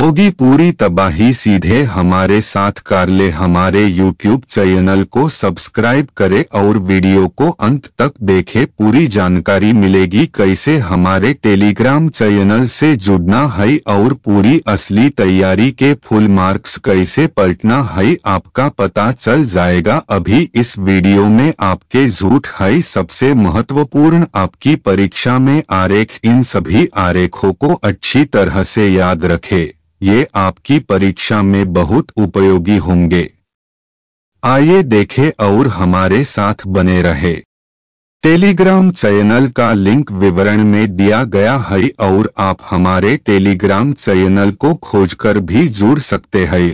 होगी पूरी तबाही सीधे हमारे साथ कार ले हमारे यूट्यूब चैनल को सब्सक्राइब करें और वीडियो को अंत तक देखें पूरी जानकारी मिलेगी कैसे हमारे टेलीग्राम चैनल से जुड़ना है और पूरी असली तैयारी के फुल मार्क्स कैसे पलटना है आपका पता चल जाएगा अभी इस वीडियो में आपके झूठ है सबसे महत्वपूर्ण आपकी परीक्षा में आरेख इन सभी आरेखों को अच्छी तरह से याद रखे ये आपकी परीक्षा में बहुत उपयोगी होंगे आइए देखें और हमारे साथ बने रहे टेलीग्राम चैनल का लिंक विवरण में दिया गया है और आप हमारे टेलीग्राम चैनल को खोजकर भी जुड़ सकते हैं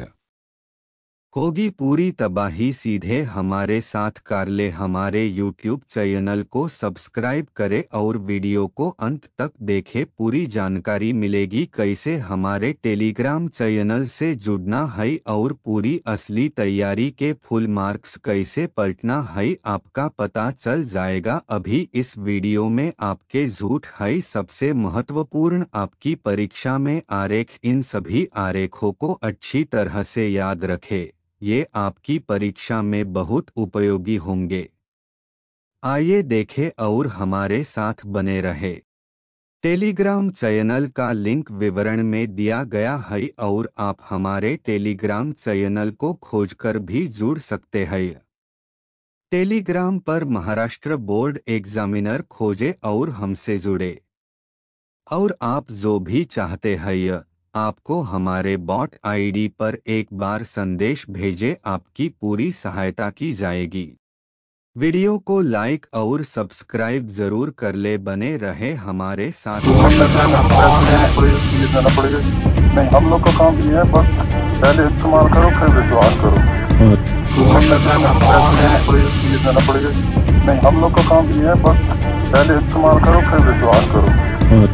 होगी पूरी तबाही सीधे हमारे साथ कर ले हमारे यूट्यूब चैनल को सब्सक्राइब करें और वीडियो को अंत तक देखें पूरी जानकारी मिलेगी कैसे हमारे टेलीग्राम चैनल से जुड़ना है और पूरी असली तैयारी के फुल मार्क्स कैसे पलटना है आपका पता चल जाएगा अभी इस वीडियो में आपके झूठ है सबसे महत्वपूर्ण आपकी परीक्षा में आरेख इन सभी आरेखों को अच्छी तरह से याद रखें ये आपकी परीक्षा में बहुत उपयोगी होंगे आइए देखें और हमारे साथ बने रहे टेलीग्राम चैनल का लिंक विवरण में दिया गया है और आप हमारे टेलीग्राम चैनल को खोजकर भी जुड़ सकते हैं टेलीग्राम पर महाराष्ट्र बोर्ड एग्जामिनर खोजे और हमसे जुड़े और आप जो भी चाहते हैं आपको हमारे बॉट आईडी पर एक बार संदेश भेजे आपकी पूरी सहायता की जाएगी वीडियो को लाइक और सब्सक्राइब जरूर कर ले बने रहे हमारे साथ हम लोग का काम ये है बस पहले इस्तेमाल करो फिर विश्वास करो हम लोग का काम ये है बस पहले इस्तेमाल करो फिर विश्वास करो